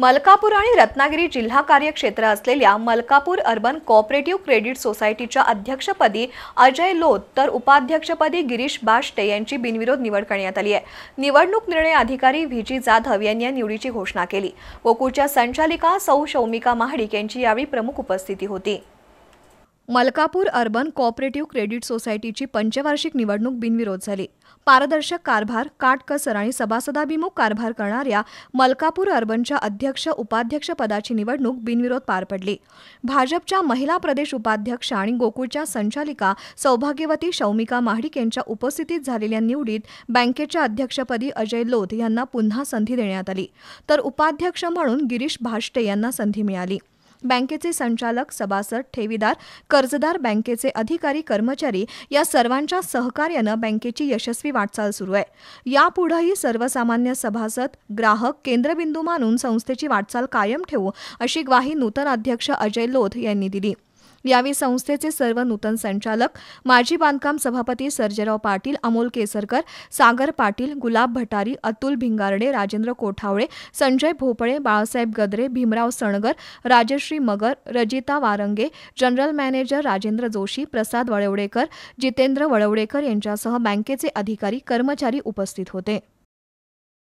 मलकापूर आणि रत्नागिरी जिल्हा कार्यक्षेत्र असलेल्या मलकापूर अर्बन कॉपरेटिव्ह क्रेडिट सोसायटीच्या अध्यक्षपदी अजय लोत तर उपाध्यक्षपदी गिरीश बाष्टे यांची बिनविरोध निवड करण्यात आली आहे निवडणूक निर्णय अधिकारी व्ही जी जाधव यांनी या निवडीची घोषणा केली गोकुळच्या संचालिका सौ शौमिका महाडिक यांची यावेळी प्रमुख उपस्थिती होती मलकापूर अर्बन कॉपरेटिव्ह क्रेडिट सोसायटीची पंचवार्षिक निवडणूक बिनविरोध झाली पारदर्शक कारभार काटकसर आणि सभासदाभिमुख कारभार करणाऱ्या मलकापूर अर्बनच्या अध्यक्ष उपाध्यक्ष पदाची निवडणूक बिनविरोध पार पडली भाजपच्या महिला प्रदेश उपाध्यक्ष आणि गोकुळच्या संचालिका सौभाग्यवती शौमिका महाडिक यांच्या उपस्थितीत झालेल्या निवडीत बँकेच्या अध्यक्षपदी अजय लोध यांना पुन्हा संधी देण्यात आली तर उपाध्यक्ष म्हणून गिरीश भाष्टे यांना संधी मिळाली बँकेचे संचालक सभासद ठेवीदार कर्जदार बँकेचे अधिकारी कर्मचारी या सर्वांच्या सहकार्यानं बँकेची यशस्वी वाटचाल सुरू आहे यापुढेही सर्वसामान्य सभासद ग्राहक केंद्रबिंदू मानून संस्थेची वाटचाल कायम ठेवू अशी ग्वाही नूतन अध्यक्ष अजय लोध यांनी दिली यावेळी संस्थेचे सर्व नूतन संचालक माजी बांधकाम सभापती सर्जेराव पाटील अमोल केसरकर सागर पाटील गुलाब भटारी अतुल भिंगारडे राजेंद्र कोठावळे संजय भोपळे बाळासाहेब गद्रे भीमराव सणगर राजश्री मगर रजिता वारंगे जनरल मॅनेजर राजेंद्र जोशी प्रसाद वळवडेकर जितेंद्र वळवडेकर यांच्यासह बँकेचे अधिकारी कर्मचारी उपस्थित होते